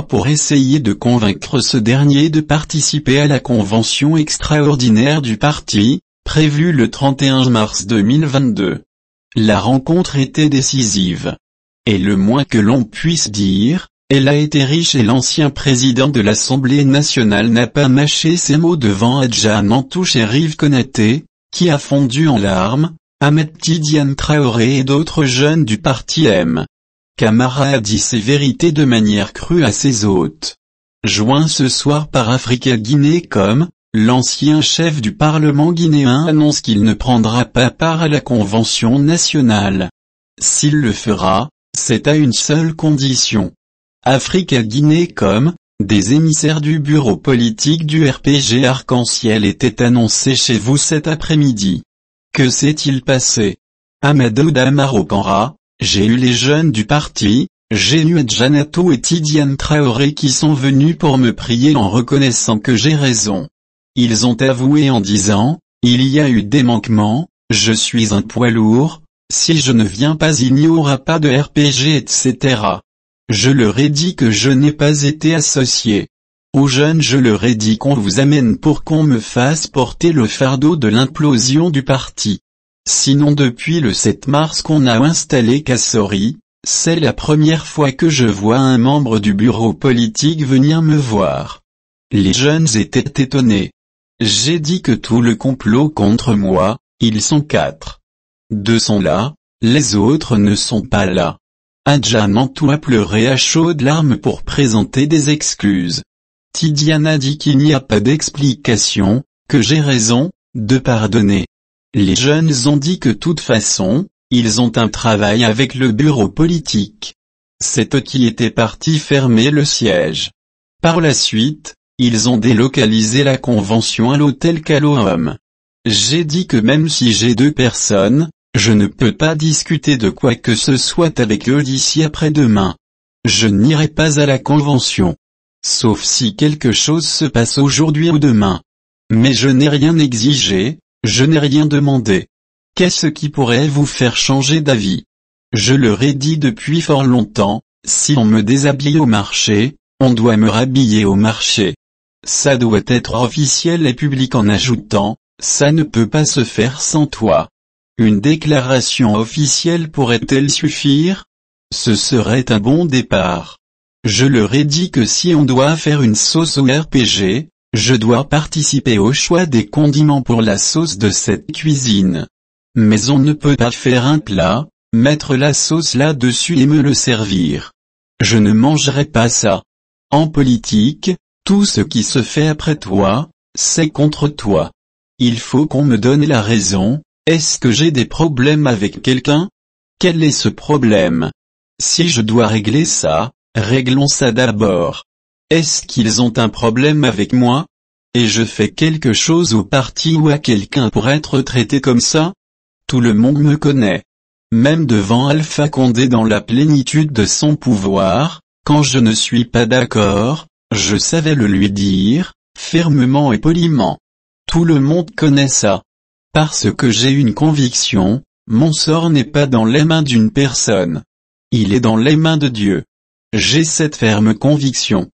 pour essayer de convaincre ce dernier de participer à la convention extraordinaire du parti, prévue le 31 mars 2022. La rencontre était décisive. Et le moins que l'on puisse dire, elle a été riche et l'ancien président de l'Assemblée nationale n'a pas mâché ses mots devant Adjan Mantouche et Rive Konaté, qui a fondu en larmes, Ahmed Tidiane Traoré et d'autres jeunes du parti M. Camara a dit ses vérités de manière crue à ses hôtes. Joint ce soir par Africa Guinée comme, l'ancien chef du Parlement guinéen annonce qu'il ne prendra pas part à la Convention nationale. S'il le fera, c'est à une seule condition. Africa Guinée comme, des émissaires du bureau politique du RPG Arc-en-Ciel étaient annoncés chez vous cet après-midi. Que s'est-il passé Amadou Damaro j'ai eu les jeunes du parti, j'ai eu Adjanato et Tidiane Traoré qui sont venus pour me prier en reconnaissant que j'ai raison. Ils ont avoué en disant, il y a eu des manquements, je suis un poids lourd, si je ne viens pas il n'y aura pas de RPG etc. Je leur ai dit que je n'ai pas été associé. Aux jeunes je leur ai dit qu'on vous amène pour qu'on me fasse porter le fardeau de l'implosion du parti. Sinon depuis le 7 mars qu'on a installé Kassori, c'est la première fois que je vois un membre du bureau politique venir me voir. Les jeunes étaient étonnés. J'ai dit que tout le complot contre moi, ils sont quatre. Deux sont là, les autres ne sont pas là. Adja a pleurait à chaudes larmes pour présenter des excuses. Tidiana dit qu'il n'y a pas d'explication, que j'ai raison, de pardonner. Les jeunes ont dit que toute façon, ils ont un travail avec le bureau politique. C'est eux qui étaient partis fermer le siège. Par la suite, ils ont délocalisé la convention à l'hôtel Caloum. J'ai dit que même si j'ai deux personnes, je ne peux pas discuter de quoi que ce soit avec eux d'ici après-demain. Je n'irai pas à la convention. Sauf si quelque chose se passe aujourd'hui ou demain. Mais je n'ai rien exigé, je n'ai rien demandé. Qu'est-ce qui pourrait vous faire changer d'avis Je leur ai dit depuis fort longtemps, si on me déshabille au marché, on doit me rhabiller au marché. Ça doit être officiel et public en ajoutant, ça ne peut pas se faire sans toi. Une déclaration officielle pourrait-elle suffire Ce serait un bon départ. Je leur ai dit que si on doit faire une sauce au RPG, je dois participer au choix des condiments pour la sauce de cette cuisine. Mais on ne peut pas faire un plat, mettre la sauce là-dessus et me le servir. Je ne mangerai pas ça. En politique, tout ce qui se fait après toi, c'est contre toi. Il faut qu'on me donne la raison, est-ce que j'ai des problèmes avec quelqu'un Quel est ce problème Si je dois régler ça, réglons ça d'abord. Est-ce qu'ils ont un problème avec moi Et je fais quelque chose au parti ou à quelqu'un pour être traité comme ça Tout le monde me connaît. Même devant Alpha Condé dans la plénitude de son pouvoir, quand je ne suis pas d'accord, je savais le lui dire, fermement et poliment. Tout le monde connaît ça. Parce que j'ai une conviction, mon sort n'est pas dans les mains d'une personne. Il est dans les mains de Dieu. J'ai cette ferme conviction.